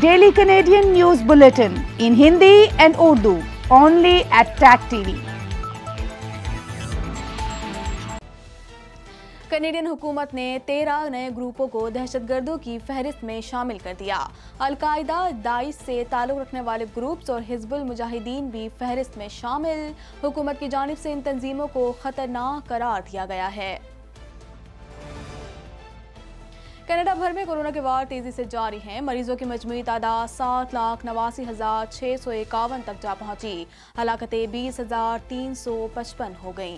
Daily Canadian news bulletin in Hindi and Urdu only at TAG TV Canadian हुकूमत ने तेरह नए ग्रुपों को दहशतगर्दों की फहरिस्त में शामिल कर दिया अलकायदा दाइश से ताल्लुक रखने वाले ग्रुप्स और हिजबुल मुजाहिदीन भी फहरिस्त में शामिल हुकूमत की जानब से इन तंजीमों को खतरनाक करार दिया गया है कनाडा भर में कोरोना के वार तेजी से जारी हैं मरीजों की मजमू तादाद सात लाख नवासी हजार छह सौ इक्यावन तक जा पहुंची हलाकते बीस हजार तीन सौ पचपन हो गई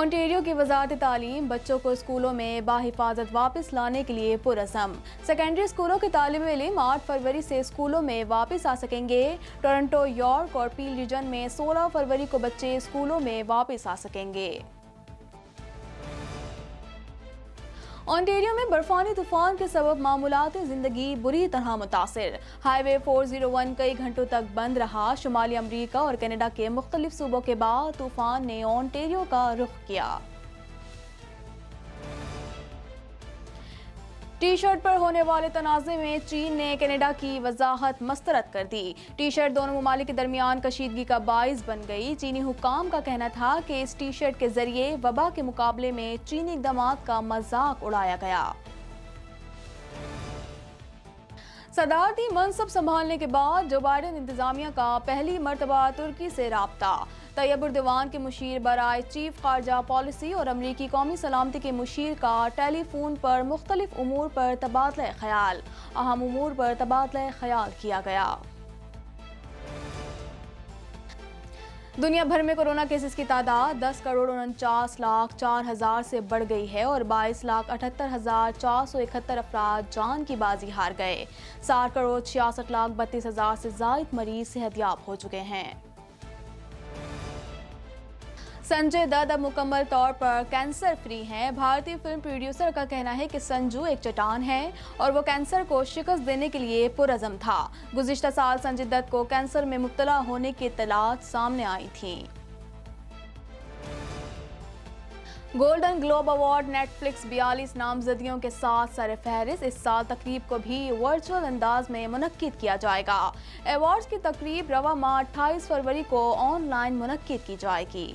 ओंटेरियो की वजारत तालीम बच्चों को स्कूलों में बाहिफाजत वापस लाने के लिए पुरसम सेकेंडरी स्कूलों के तालब इलम आठ फरवरी से स्कूलों में वापस आ सकेंगे टोरंटो यॉर्क और पील रीजन में सोलह फरवरी को बच्चे स्कूलों में वापस आ सकेंगे ऑनटेरियो में बर्फानी तूफान के सबब मामूलती ज़िंदगी बुरी तरह मुतासर हाईवे 401 कई घंटों तक बंद रहा शुमाली अमरीका और कनाडा के मुख्तलिफ सूबों के बाद तूफान ने ऑनटेरियो का रुख किया टी शर्ट पर होने वाले तनाज़े में चीन ने कनाडा की वजाहत मस्तरद कर दी टी शर्ट दोनों ममालिक के दरमियान कशीदगी का बायस बन गई चीनी हुकाम का कहना था कि इस टी शर्ट के जरिए वबा के मुकाबले में चीनी इकदाम का मजाक उड़ाया गया सदारती मनसब संभालने के बाद जो बाइडन इंतजामिया का पहली मरतबा तुर्की से रबता तैयबुरदीवान के मुशीर बरए चीफ खारजा पॉलिसी और अमरीकी कौमी सलामती के मुशीर का टेलीफोन पर मुख्तलिफ अमूर पर तबादला ख्याल अहम अमूर पर तबादला ख्याल किया गया दुनिया भर में कोरोना केसेस की तादाद दस करोड़ उनचास लाख चार हज़ार से बढ़ गई है और बाईस लाख अठहत्तर हज़ार चार सौ इकहत्तर अफराद जान की बाजी हार गए साठ करोड़ छियासठ लाख बत्तीस हज़ार से जायद मरीज सेहतियाब हो चुके हैं संजय दत्त अब मुकम्मल तौर पर कैंसर फ्री हैं भारतीय फिल्म प्रोड्यूसर का कहना है कि संजू एक चट्टान है और वो कैंसर को शिकस्त देने के लिए पुरजम था गुजशत साल संजय दत्त को कैंसर में मुबतला होने की इतलात सामने आई थी गोल्डन ग्लोब अवार्ड नेटफ्लिक्स बयालीस नामजदियों के साथ सर फहरिस इस साल तकरीब को भी वर्चुअल अंदाज में मनद किया जाएगा अवार्ड्स की तकरीब रवा माह अट्ठाईस फरवरी को ऑनलाइन मनद की जाएगी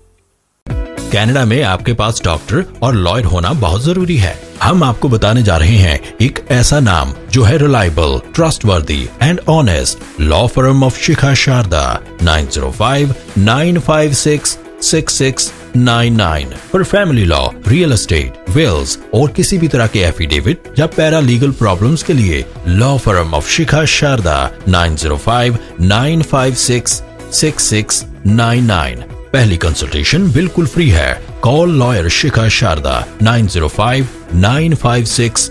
कनाडा में आपके पास डॉक्टर और लॉयर होना बहुत जरूरी है हम आपको बताने जा रहे हैं एक ऐसा नाम जो है reliable trustworthy and honest law firm of Shikha Sharda nine zero five nine five six six six nine nine for family law real estate wills और किसी भी तरह के एफिडेविट या पैरा लीगल प्रॉब्लम के लिए law firm of Shikha Sharda nine zero five nine five six six six nine nine पहली consultation बिल्कुल फ्री है call lawyer Shikha Sharda nine zero five nine five six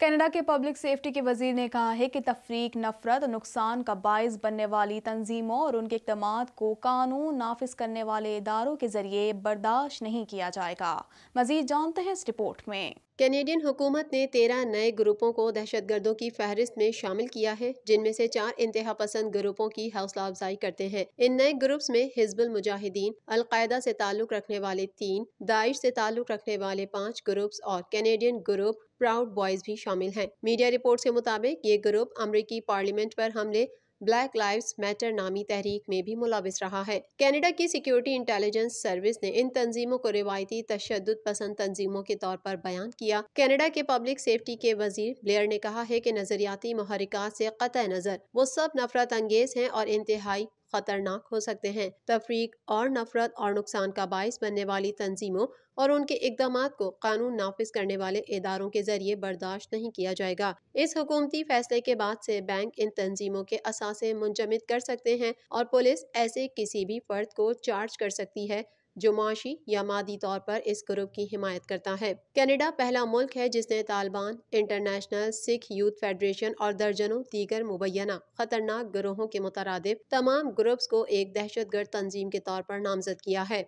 Canada के पब्लिक सेफ्टी के वजीर ने कहा है कि तफरीक नफरत नुकसान का बायस बनने वाली तंजीमों और उनके इकदाम को कानून नाफिज करने वाले इदारों के जरिए बर्दाश्त नहीं किया जाएगा मजीद जानते हैं इस रिपोर्ट में कैनेडियन हुकूमत ने तेरह नए ग्रुपों को दहशतगर्दों की फहरिस्त में शामिल किया है जिनमें से चार इंतहा पसंद ग्रुपों की हौसला अफजाई करते हैं इन नए ग्रुप्स में हिजबुल मुजाहिदीन अलकायदा से ताल्लुक रखने वाले तीन दाइश से ताल्लुक रखने वाले पाँच ग्रुप्स और कैनेडियन ग्रुप प्राउड बॉयज भी शामिल हैं मीडिया रिपोर्ट के मुताबिक ये ग्रुप अमरीकी पार्लियामेंट पर हमले ब्लैक लाइव्स मैटर नामी तहरीक में भी मुलविस रहा है कनाडा की सिक्योरिटी इंटेलिजेंस सर्विस ने इन तंजीमों को रिवायती तशद पसंद तंजीमों के तौर पर बयान किया कनाडा के पब्लिक सेफ्टी के वजीर ब्लेयर ने कहा है की नजरियाती महरिकात से कतः नज़र वो सब नफरत अंगेज हैं और इंतहाई खतरनाक हो सकते हैं तफरीक और नफरत और नुकसान का बायस बनने वाली तंजीमों और उनके इकदाम को कानून नाफिज करने वाले इदारों के जरिए बर्दाश्त नहीं किया जाएगा इस हुकूमती फैसले के बाद से बैंक इन तंजीमों के असासे मुंजमद कर सकते हैं और पुलिस ऐसे किसी भी फर्द को चार्ज कर सकती है जो माशी या मादी तौर पर इस ग्रुप की हिमायत करता है कनाडा पहला मुल्क है जिसने Taliban International Sikh Youth Federation और दर्जनों दीगर मुबैना खतरनाक ग्रोहों के मुतरद तमाम ग्रुप्स को एक दहशतगर्द तंजीम के तौर पर नामजद किया है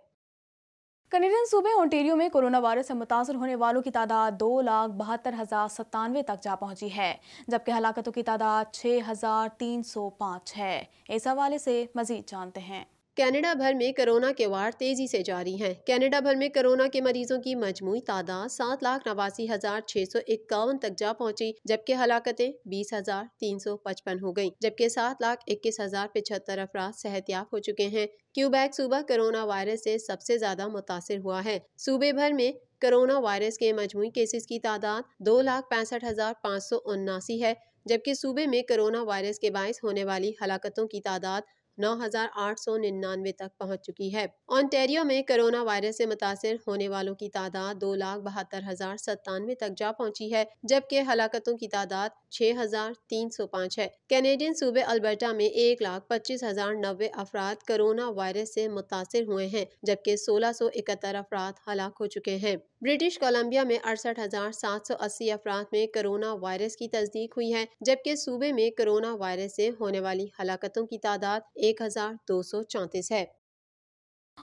कनेडियन सूबे ओंटेरियो में कोरोना वायरस से मुतासर होने वालों की तादाद दो लाख बहत्तर हज़ार सत्तानवे तक जा पहुंची है जबकि हलाकतों की तादाद छः हज़ार तीन सौ पाँच है इस हवाले से मजीद जानते हैं कनाडा भर में कोरोना के वार तेज़ी से जारी हैं कनाडा भर में कोरोना के मरीजों की मजमू तादाद सात लाख नवासी हज़ार छः सौ इक्यावन तक जा पहुंची जबकि हलाकतें बीस हज़ार तीन सौ पचपन हो गयी जबकि सात लाख इक्कीस हज़ार पिछहत्तर अफराद सेहतियाब हो चुके हैं क्यूबैक सूबा कोरोना वायरस से सबसे ज़्यादा मुतासर हुआ है सूबे भर में कोरोना वायरस के मजमू केसेस की तादाद दो लाख पैंसठ हज़ार पाँच सौ उन्नासी है जबकि सूबे में कोरोना वायरस के बायस होने वाली हलाकतों की तादाद नौ तक पहुंच चुकी है ऑन्टेरियो में कोरोना वायरस से मुतासर होने वालों की तादाद दो लाख बहत्तर हजार सत्तानवे तक जा पहुंची है जबकि हलाकतों की तादाद छः हजार तीन सौ पाँच है कैनेडियन सूबे अल्बर्टा में एक लाख पच्चीस हजार नब्बे अफराद कोरोना वायरस से मुतासर हुए हैं जबकि सोलह सौ इकहत्तर अफराद हलाक हो चुके हैं ब्रिटिश कोलंबिया में अड़सठ हजार सात सौ अस्सी अफराद में कोरोना वायरस की तस्दीक हुई है जबकि सूबे में कोरोना वायरस से होने वाली हलाकतों की तादाद एक हजार दो सौ चौंतीस है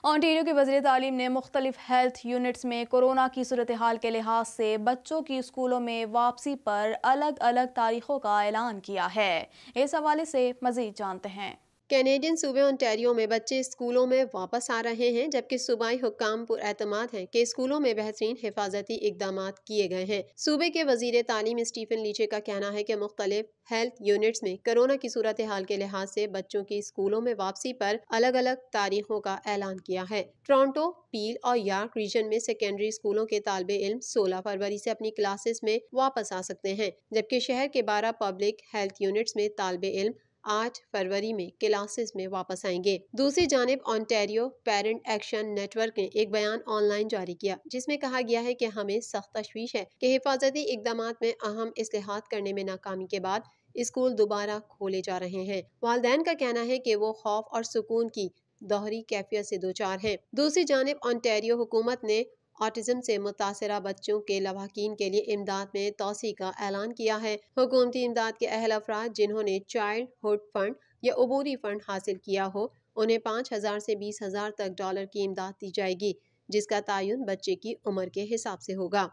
ऑनटेरियो के वजी तालीम ने मुख्तलिफ हेल्थ यूनिट्स में कोरोना की सूरत हाल के लिहाज से बच्चों की स्कूलों में वापसी पर अलग अलग तारीखों का ऐलान किया है इस हवाले से मज़ीद जानते हैं कैनेडियन सूबे ओंटेरियो में बच्चे स्कूलों में वापस आ रहे हैं जबकि सूबाई पर पुरतमाद हैं कि स्कूलों में बेहतरीन हिफाजती इकदाम किए गए हैं सूबे के वजीर तालीम स्टीफन लीचे का कहना है कि मुख्तलिफ हेल्थ यूनिट्स में कोरोना की सूरत हाल के लिहाज से बच्चों की स्कूलों में वापसी पर अलग अलग तारीखों का ऐलान किया है टोरंटो पील और यार्क रीजन में सेकेंडरी स्कूलों के तालब इल्म सोलह फरवरी से अपनी क्लासेस में वापस आ सकते हैं जबकि शहर के बारह पब्लिक हेल्थ यूनिट्स में तालब इल्म आठ फरवरी में क्लासेस में वापस आएंगे दूसरी जानब ऑन्टेरियो पेरेंट एक्शन नेटवर्क ने एक बयान ऑनलाइन जारी किया जिसमें कहा गया है कि हमें सख्त तशवीश है कि हिफाजती इकदाम में अहम असलाहत करने में नाकामी के बाद स्कूल दोबारा खोले जा रहे हैं वाले का कहना है कि वो खौफ और सुकून की दोहरी कैफियत से दो चार है दूसरी जानब ऑनटेरियो हुकूमत ने ऑटिज़म से मुतासर बच्चों के लवाकिन के लिए इमदाद में तोसी का ऐलान किया है हुकूमती इमदाद के अहल अफराद जिन्होंने चाइल्ड हुड फंड या अबूरी फंड हासिल किया हो उन्हें पाँच हज़ार से बीस हज़ार तक डॉलर की इमदाद दी जाएगी जिसका तयन बच्चे की उम्र के हिसाब से होगा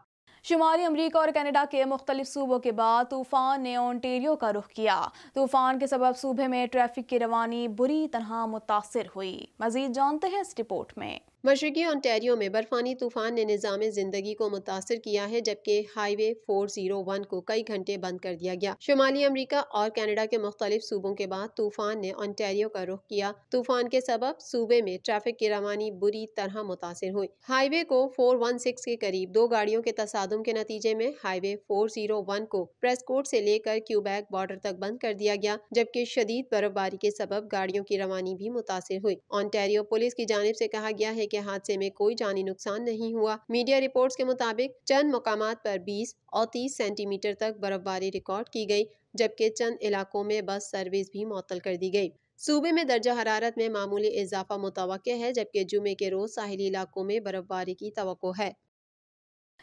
शुमाली अमरीका और कनाडा के मुख्तलिफ सूबों के बाद तूफ़ान ने ओंटेरियो का रुख किया तूफ़ान के सबब सूबे में ट्रैफिक की रवानी बुरी तरह मुतासर हुई मज़ीद जानते हैं इस रिपोर्ट में मशरकी ओंटेरियो में बर्फ़ानी तूफ़ान ने निज़ाम ज़िंदगी को मुतासर किया है जबकि हाईवे 401 को कई घंटे बंद कर दिया गया शुमाली अमरीका और कनाडा के मुख्तलिफ सूबों के बाद तूफ़ान ने ओंटेरियो का रुख किया तूफ़ान के सबब सूबे में ट्रैफिक की रवानी बुरी तरह मुतासर हुई हाईवे को 416 के करीब दो गाड़ियों के तसादम के नतीजे में हाईवे 401 को प्रेस कोर्ट से लेकर क्यूबैक बॉर्डर तक बंद कर दिया गया जबकि शदीद बर्फबारी के सबब गाड़ियों की रवानी भी मुतासर हुई ऑनटेरियो पुलिस की जानब ऐसी कहा गया है के हादसे में कोई जानी नुकसान नहीं हुआ मीडिया रिपोर्ट्स के मुताबिक चंद मकाम पर बीस और तीस सेंटीमीटर तक बर्फबारी रिकॉर्ड की गई जबकि चंद इलाकों में बस सर्विस भी मअतल कर दी गई सूबे में दर्जा हरारत में मामूली इजाफा मुतव है जबकि जुमे के रोज साहली इलाकों में बर्फबारी की तो है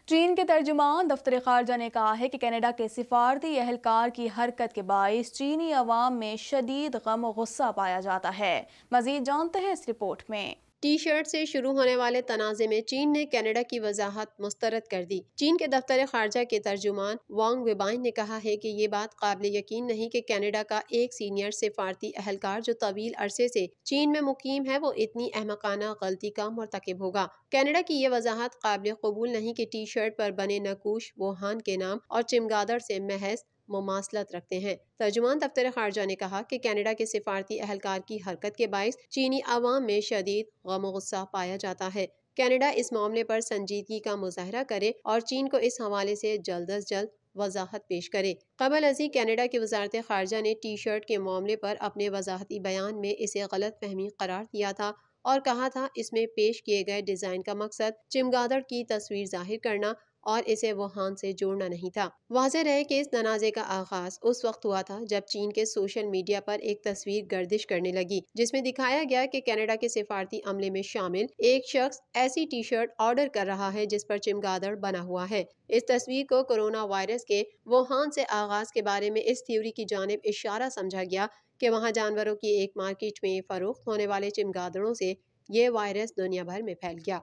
चीन के तर्जुमान दफ्तर खारजा ने कहा है कि कनाडा के सिफारती अहलकार की हरकत के बायस चीनी अवाम में शदीद गम गुस्सा पाया जाता है मजीद जानते हैं इस रिपोर्ट में टी शर्ट से शुरू होने वाले तनाज़े में चीन ने कनाडा की वजाहत मुस्तरद कर दी चीन के दफ्तर खारजा के तर्जुमान वांग वेबाइन ने कहा है कि ये बात काबिल यकीन नहीं कि कनाडा का एक सीनियर सिफारती अहलकार जो तवील अरसे से चीन में मुकीम है वो इतनी अहमकाना गलती का मरतकब होगा कनाडा की ये वजाहत काबिल कबूल नहीं कि टी शर्ट पर बने नकूश वोहान के नाम और चिमगादड़ से महज मुमासलत रखते हैं तर्जुमान दफ्तर खारजा ने कहा कि कैनेडा के सिफारती अहलकार की हरकत के बायस चीनी आवाम में शदीद गम गुस्सा पाया जाता है कैनेडा इस मामले पर संजीदगी का मुजाहरा करे और चीन को इस हवाले से जल्द अज जल्द वजाहत पेश करे कबल अजी कैनेडा की वजारत खारजा ने टी शर्ट के मामले पर अपने वजाहती बयान में इसे गलत फहमी करार दिया था और कहा था इसमें पेश किए गए डिज़ाइन का मकसद चिमगादड़ की तस्वीर जाहिर करना और इसे वुहान से जोड़ना नहीं था वाजह रहे कि इस तनाज़े का आगाज उस वक्त हुआ था जब चीन के सोशल मीडिया पर एक तस्वीर गर्दिश करने लगी जिसमें दिखाया गया कि कनाडा के सिफारती अमले में शामिल एक शख्स ऐसी टी शर्ट ऑर्डर कर रहा है जिस पर चिमगादड़ बना हुआ है इस तस्वीर को कोरोना वायरस के वुहान से आगाज के बारे में इस थ्योरी की जानब इशारा समझा गया कि वहाँ जानवरों की एक मार्केट में फरोख्त होने वाले चिमगादड़ों से ये वायरस दुनिया भर में फैल गया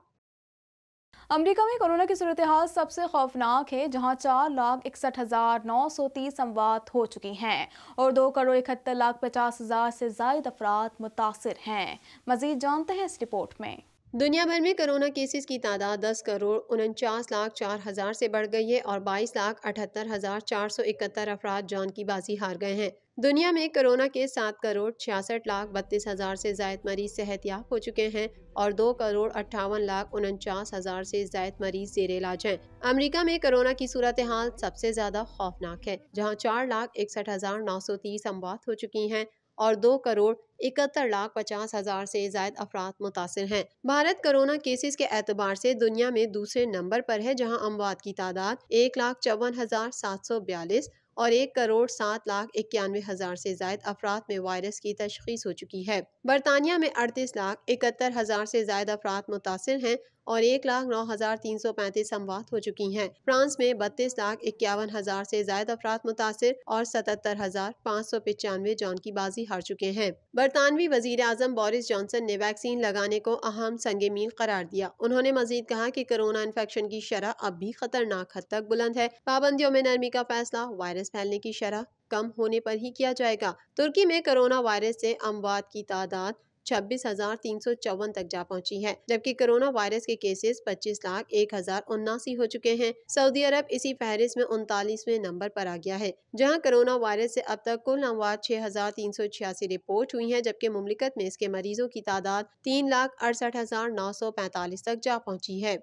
अमेरिका में कोरोना की सूरत हाल सबसे खौफनाक है जहां चार लाख इकसठ हज़ार नौ सौ तीस अमवात हो चुकी हैं और दो करोड़ इकहत्तर लाख पचास हज़ार से जायद अफराद मुतासर हैं मजीद जानते हैं इस रिपोर्ट में दुनिया भर में कोरोना केसेस की तादाद 10 करोड़ उनचास लाख चार हज़ार से बढ़ गई है और 22 लाख अठहत्तर हज़ार चार सौ इकहत्तर अफराद जान की बाजी हार गए हैं दुनिया में कोरोना के सात करोड़ छियासठ लाख बत्तीस हज़ार से जायद मरीज सेहतियाब हो चुके हैं और दो करोड़ अट्ठावन लाख उनचास हज़ार से जायद मरीज जेर इलाज हैं अमरीका में कोरोना की सूरत हाल सबसे ज़्यादा खौफनाक है जहाँ चार लाख इकसठ हज़ार नौ सौ तीस अमवात हो चुकी हैं और दो करोड़ इकहत्तर लाख पचास हज़ार से जायद अफराद मुतासर हैं भारत कोरोना केसेस के एतबार से दुनिया में दूसरे नंबर पर है जहां अमवात की तादाद एक लाख चौवन हज़ार सात सौ बयालीस और एक करोड़ सात लाख इक्यानवे हज़ार से जायद अफराद में वायरस की तशखीस हो चुकी है बरतानिया में अड़तीस लाख इकहत्तर हज़ार से जायद अफराद मुतासर हैं और एक लाख नौ हज़ार तीन सौ पैंतीस अमवात हो चुकी हैं फ्रांस में बत्तीस लाख इक्यावन हज़ार से ज्यादा अफराद मुतासर और सतहत्तर हज़ार पाँच सौ पचानवे जान की बाजी हार चुके हैं बरतानवी वजीर अजम बोरिस जॉनसन ने वैक्सीन लगाने को अहम संग मील करार दिया उन्होंने मजीद कहा की कोरोना इन्फेक्शन की शरह अब भी खतरनाक हद तक बुलंद है पाबंदियों में नरमी का फैसला वायरस फैलने की शरह कम होने पर ही किया जाएगा तुर्की में कोरोना वायरस से अमवात की तादाद छब्बीस हजार तीन सौ चौवन तक जा पहुंची है जबकि कोरोना वायरस के केसेस पच्चीस लाख एक हजार उन्नासी हो चुके हैं सऊदी अरब इसी फहरिस्त में उनतालीसवें नंबर पर आ गया है जहां कोरोना वायरस से अब तक कुल अमवात छह हजार तीन सौ छियासी रिपोर्ट हुई है जबकि मुमलिकत में इसके मरीजों की तादाद तीन लाख अड़सठ हजार नौ सौ पैंतालीस तक जा पहुँची है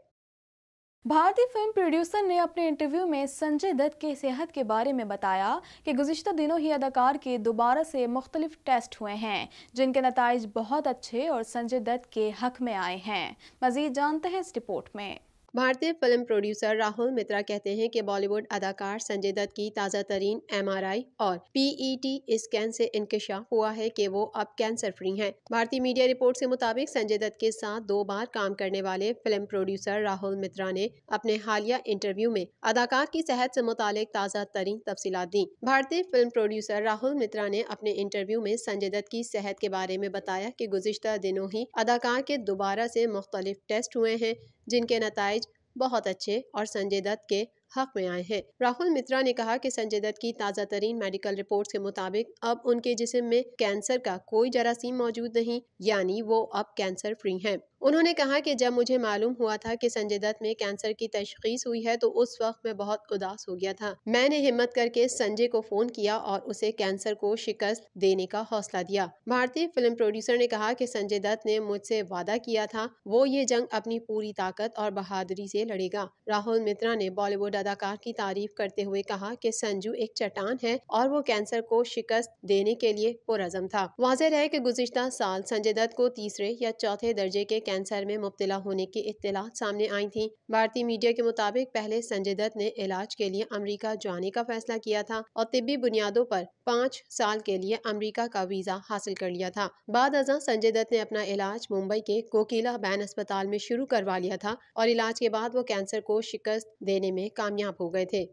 भारतीय फिल्म प्रोड्यूसर ने अपने इंटरव्यू में संजय दत्त के सेहत के बारे में बताया कि गुजशत दिनों ही अदाकार के दोबारा से मुख्तलिफ टेस्ट हुए हैं जिनके नतज बहुत अच्छे और संजय दत्त के हक में आए हैं मजीद जानते हैं इस रिपोर्ट में भारतीय फिल्म प्रोड्यूसर राहुल मित्रा कहते हैं कि बॉलीवुड अदाकार संजय दत्त की ताज़ा तरीन एम और पीईटी स्कैन से इंकशाफ हुआ है कि वो अब कैंसर फ्री हैं। भारतीय मीडिया रिपोर्ट के मुताबिक संजय दत्त के साथ दो बार काम करने वाले फिल्म प्रोड्यूसर राहुल मित्रा ने अपने हालिया इंटरव्यू में अदाकार की सेहत से मुताल ताज़ा तरीन तफसीत दी भारतीय फिल्म प्रोड्यूसर राहुल मित्रा ने अपने इंटरव्यू में संजय दत्त की सेहत के बारे में बताया की गुजशत दिनों ही अदाकार के दोबारा ऐसी मुख्तलिफ टेस्ट हुए हैं जिनके नतज बहुत अच्छे और संजय दत्त के हक में आए हैं राहुल मित्रा ने कहा कि संजय दत्त की ताज़ा तरीन मेडिकल रिपोर्ट के मुताबिक अब उनके जिसम में कैंसर का कोई जरासीम मौजूद नहीं यानी वो अब कैंसर फ्री हैं उन्होंने कहा कि जब मुझे मालूम हुआ था कि संजय दत्त में कैंसर की तशखीस हुई है तो उस वक्त मैं बहुत उदास हो गया था मैंने हिम्मत करके संजय को फोन किया और उसे कैंसर को शिकस्त देने का हौसला दिया भारतीय फिल्म प्रोड्यूसर ने कहा कि संजय दत्त ने मुझसे वादा किया था वो ये जंग अपनी पूरी ताकत और बहादुरी से लड़ेगा राहुल मित्रा ने बॉलीवुड अदाकार की तारीफ करते हुए कहा कि संजू एक चट्टान है और वो कैंसर को शिकस्त देने के लिए पुरजम था वाजह है की गुजशत साल संजय दत्त को तीसरे या चौथे दर्जे के कैंसर में मुबतला होने की इतला सामने आई थी भारतीय मीडिया के मुताबिक पहले संजय दत्त ने इलाज के लिए अमरीका जाने का फैसला किया था और तिब्बी बुनियादों पर पाँच साल के लिए अमरीका का वीजा हासिल कर लिया था बाद अजा संजय दत्त ने अपना इलाज मुंबई के कोकीला बैन अस्पताल में शुरू करवा लिया था और इलाज के बाद वो कैंसर को शिकस्त देने में कामयाब हो गए थे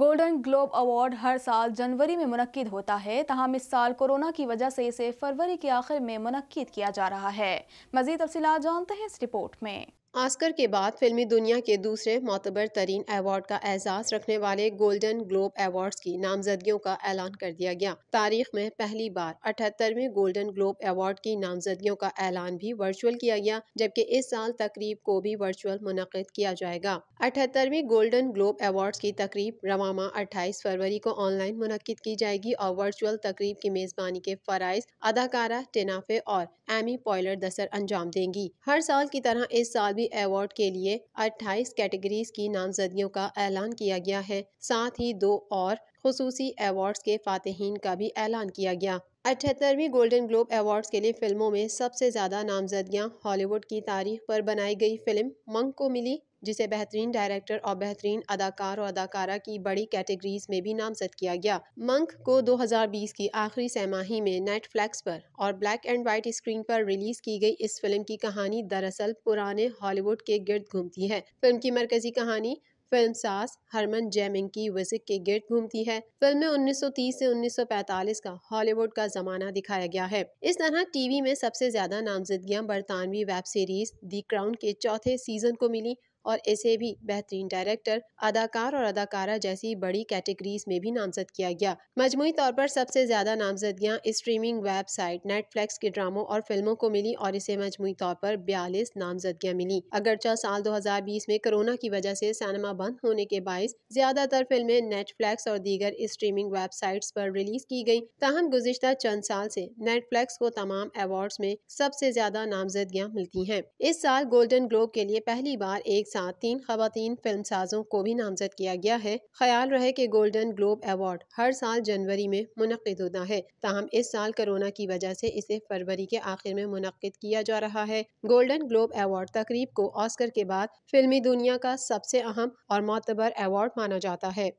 गोल्डन ग्लोब अवार्ड हर साल जनवरी में मनद होता है तहम इस साल कोरोना की वजह से इसे फरवरी के आखिर में मनद किया जा रहा है मजीद तफसी जानते हैं इस रिपोर्ट में आस्कर के बाद फिल्मी दुनिया के दूसरे मोतबर तरीन एवार्ड का एजाज रखने वाले गोल्डन ग्लोब एवार्ड की नामजदगियों का ऐलान कर दिया गया तारीख में पहली बार अठहत्तरवें गोल्डन ग्लोब एवार्ड की नामजदगियों का ऐलान भी वर्चुअल किया गया जबकि इस साल तकरीब को भी वर्चुअल मुनद किया जाएगा अठहत्तरवीं गोल्डन ग्लोब एवार्ड की तकरीब रवाना अट्ठाईस फरवरी को ऑनलाइन मुनद की जाएगी और वर्चुअल तकरीब की मेजबानी के फरज़ अदाकारा टनाफे और एमी पॉयलर दसर अंजाम देंगी हर साल की तरह इस साल भी सभी अवार्ड के लिए 28 कैटेगरीज की नामजदगियों का ऐलान किया गया है साथ ही दो और खसूसी अवार्ड्स के फातहन का भी ऐलान किया गया अठहत्तरवीं गोल्डन ग्लोब अवार्ड्स के लिए फिल्मों में सबसे ज़्यादा नामजदगियाँ हॉलीवुड की तारीख पर बनाई गई फिल्म मंग को मिली जिसे बेहतरीन डायरेक्टर और बेहतरीन अदाकार और अदाकारा की बड़ी कैटेगरीज में भी नामजद किया गया मंक को 2020 की आखिरी सहमाही में नेटफ्लैक्स पर और ब्लैक एंड वाइट स्क्रीन पर रिलीज की गई इस फिल्म की कहानी दरअसल पुराने हॉलीवुड के गिर्द घूमती है फिल्म की मरकजी कहानी फिल्म सास हरमन जैमिंग की विजिक के गिर्द घूमती है फिल्म में 1930 से 1945 का हॉलीवुड का जमाना दिखाया गया है इस तरह टीवी में सबसे ज्यादा नामजदगियां बरतानवी वेब सीरीज दी क्राउन के चौथे सीजन को मिली और इसे भी बेहतरीन डायरेक्टर अदाकार और अदाकारा जैसी बड़ी कैटेगरीज में भी नामजद किया गया मजमू तौर पर सबसे ज्यादा नामजदगियाँ स्ट्रीमिंग वेबसाइट नेटफ्लिक्स के ड्रामों और फिल्मों को मिली और इसे मजमू तौर पर बयालीस नामजदगियाँ मिली अगरचा साल दो हजार बीस में कोरोना की वजह ऐसी सिनेमा बंद होने के बायस ज्यादातर फिल्में नेटफ्लिक्स और दीगर स्ट्रीमिंग वेबसाइट्स पर रिलीज की गयी ताहम गुजशत चंद साल ऐसी नेटफ्लिक्स को तमाम अवार्ड में सबसे ज्यादा नामजदगियाँ मिलती है इस साल गोल्डन ग्लोब के लिए पहली बार एक साथ तीन खातन साजों को भी नामजद किया गया है ख्याल रहे कि गोल्डन ग्लोब अवार्ड हर साल जनवरी में मुनद होता है ताहम इस साल कोरोना की वजह से इसे फरवरी के आखिर में मुनद किया जा रहा है गोल्डन ग्लोब अवार्ड तकरीब को ऑस्कर के बाद फिल्मी दुनिया का सबसे अहम और मोतबर अवार्ड माना जाता है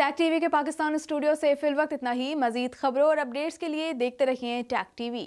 टैग टीवी के पाकिस्तान स्टूडियो से फिल वक्त इतना ही मजीद खबरों और अपडेट्स के लिए देखते रहिए टैग टीवी